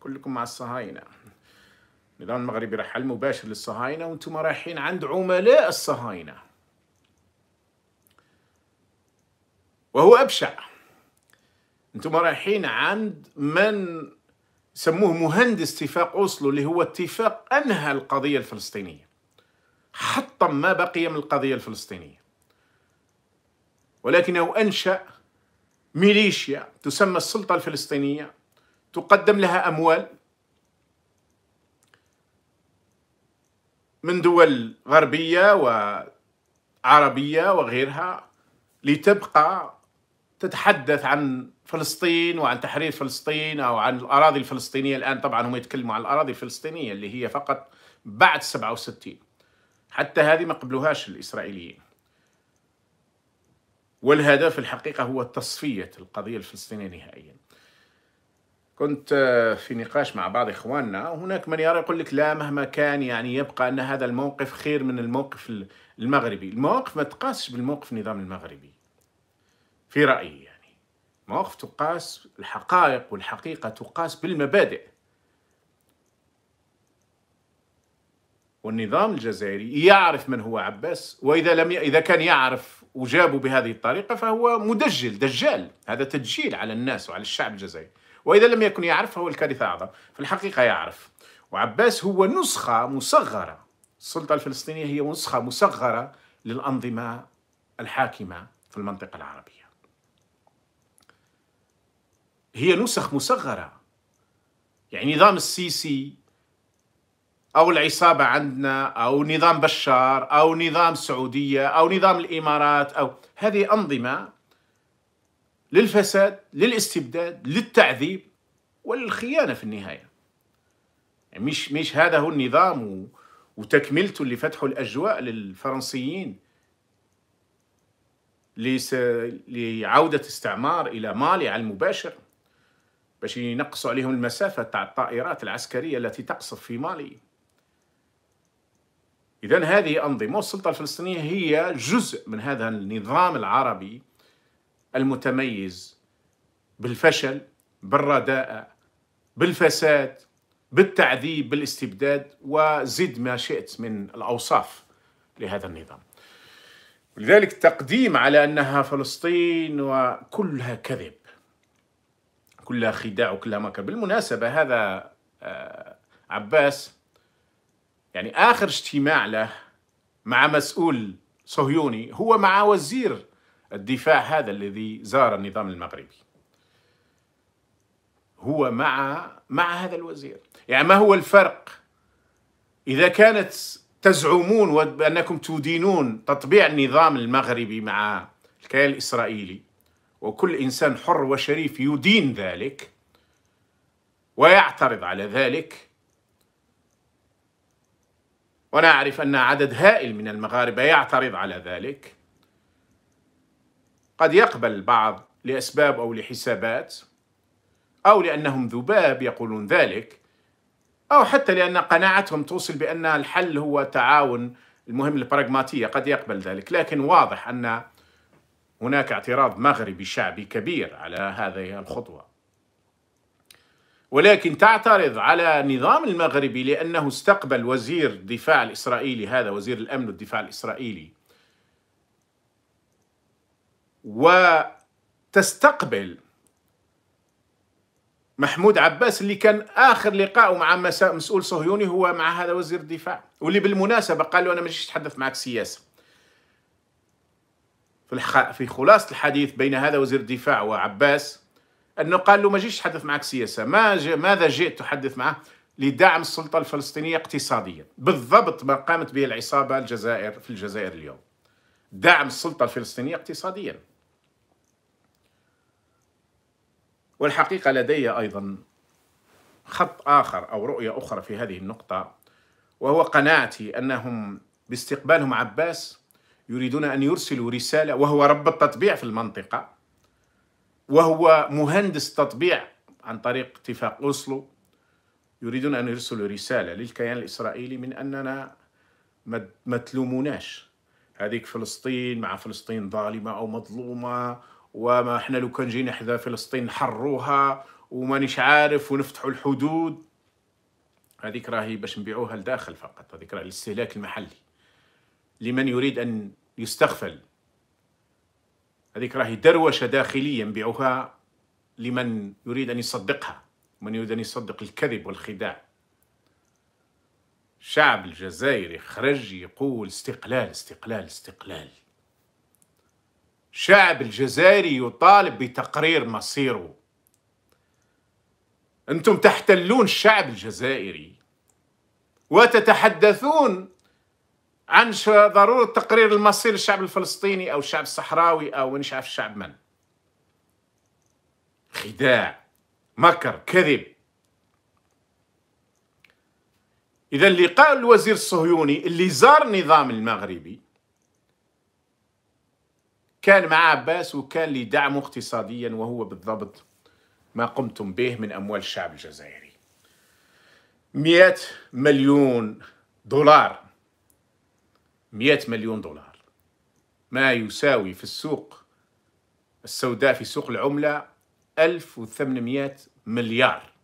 كلكم مع الصهاينة النظام المغربي راح حل مباشر للصهاينة وانتم رايحين عند عملاء الصهاينة وهو أبشع انتم رايحين عند من سموه مهندس اتفاق أوسلو اللي هو اتفاق أنهى القضية الفلسطينية حطم ما بقي من القضية الفلسطينية ولكنه أنشأ ميليشيا تسمى السلطة الفلسطينية تقدم لها أموال من دول غربية وعربية وغيرها لتبقى تتحدث عن فلسطين وعن تحرير فلسطين أو عن الأراضي الفلسطينية الآن طبعا هم يتكلموا عن الأراضي الفلسطينية اللي هي فقط بعد 67 حتى هذه ما قبلوهاش الإسرائيليين والهدف الحقيقة هو تصفية القضية الفلسطينية نهائياً كنت آه، في نقاش مع بعض إخواننا وهناك من يرى يقول لك لا مهما كان يعني يبقى أن هذا الموقف خير من الموقف المغربي المواقف ما تقاسش بالموقف النظام المغربي في رأيي يعني مواقف تقاس الحقائق والحقيقة تقاس بالمبادئ والنظام الجزائري يعرف من هو عباس واذا لم ي... اذا كان يعرف وجابوا بهذه الطريقه فهو مدجل دجال هذا تدجيل على الناس وعلى الشعب الجزائري وإذا لم يكن يعرف هو الكارثة أعظم في الحقيقة يعرف وعباس هو نسخة مصغرة السلطة الفلسطينية هي نسخة مصغرة للأنظمة الحاكمة في المنطقة العربية هي نسخ مصغرة يعني نظام السيسي أو العصابة عندنا أو نظام بشار أو نظام السعودية أو نظام الإمارات أو هذه أنظمة للفساد للاستبداد للتعذيب وللخيانة في النهاية يعني مش, مش هذا هو النظام وتكملته اللي فتحوا الأجواء للفرنسيين لس... لعودة استعمار إلى مالي على المباشر باش ينقصوا عليهم المسافة تاع الطائرات العسكرية التي تقصف في مالي إذا هذه أنظمة والسلطة الفلسطينية هي جزء من هذا النظام العربي المتميز بالفشل بالرداءة بالفساد بالتعذيب بالاستبداد وزد ما شئت من الأوصاف لهذا النظام ولذلك التقديم على أنها فلسطين وكلها كذب كلها خداع وكلها مكر بالمناسبة هذا آه، عباس يعني آخر اجتماع له مع مسؤول صهيوني هو مع وزير الدفاع هذا الذي زار النظام المغربي هو مع مع هذا الوزير يعني ما هو الفرق إذا كانت تزعمون بأنكم تدينون تطبيع النظام المغربي مع الكيان الإسرائيلي وكل إنسان حر وشريف يدين ذلك ويعترض على ذلك وأنا أعرف أن عدد هائل من المغاربة يعترض على ذلك قد يقبل البعض لأسباب أو لحسابات أو لأنهم ذباب يقولون ذلك أو حتى لأن قناعتهم توصل بأن الحل هو تعاون المهم البراغماتية قد يقبل ذلك لكن واضح أن هناك اعتراض مغربي شعبي كبير على هذه الخطوة ولكن تعترض على النظام المغربي لأنه استقبل وزير الدفاع الإسرائيلي هذا وزير الأمن والدفاع الإسرائيلي وتستقبل محمود عباس اللي كان اخر لقاء مع مسؤول صهيوني هو مع هذا وزير الدفاع واللي بالمناسبه قال له انا ماشي نتحدث معك سياسه في في خلاصه الحديث بين هذا وزير الدفاع وعباس انه قال له ما جيش تحدث معك سياسه ما ج... ماذا جئت تحدث معه لدعم السلطه الفلسطينيه اقتصاديا بالضبط ما قامت به العصابه الجزائر في الجزائر اليوم دعم السلطة الفلسطينية اقتصاديا والحقيقة لدي أيضا خط آخر أو رؤية أخرى في هذه النقطة وهو قناعتي أنهم باستقبالهم عباس يريدون أن يرسلوا رسالة وهو رب التطبيع في المنطقة وهو مهندس تطبيع عن طريق اتفاق أوسلو يريدون أن يرسلوا رسالة للكيان الإسرائيلي من أننا ما تلوموناش هذيك فلسطين مع فلسطين ظالمه او مظلومه وما احنا لو كان جينا حذا فلسطين نحروها ومانيش عارف ونفتحوا الحدود هذيك راهي باش نبيعوها لداخل فقط هذيك راهي الاستهلاك المحلي لمن يريد ان يستغفل هذيك راهي دروشه داخليه نبيعوها لمن يريد ان يصدقها من يريد ان يصدق الكذب والخداع الشعب الجزائري خرج يقول استقلال استقلال استقلال الشعب الجزائري يطالب بتقرير مصيره انتم تحتلون الشعب الجزائري وتتحدثون عن ضرورة تقرير المصير للشعب الفلسطيني أو الشعب الصحراوي أو نشعف الشعب من خداع مكر كذب إذا اللي قال الوزير الصهيوني اللي زار النظام المغربي كان مع عباس وكان لدعمه اقتصاديا وهو بالضبط ما قمتم به من أموال الشعب الجزائري مئة مليون دولار مئة مليون دولار ما يساوي في السوق السوداء في سوق العملة 1800 مليار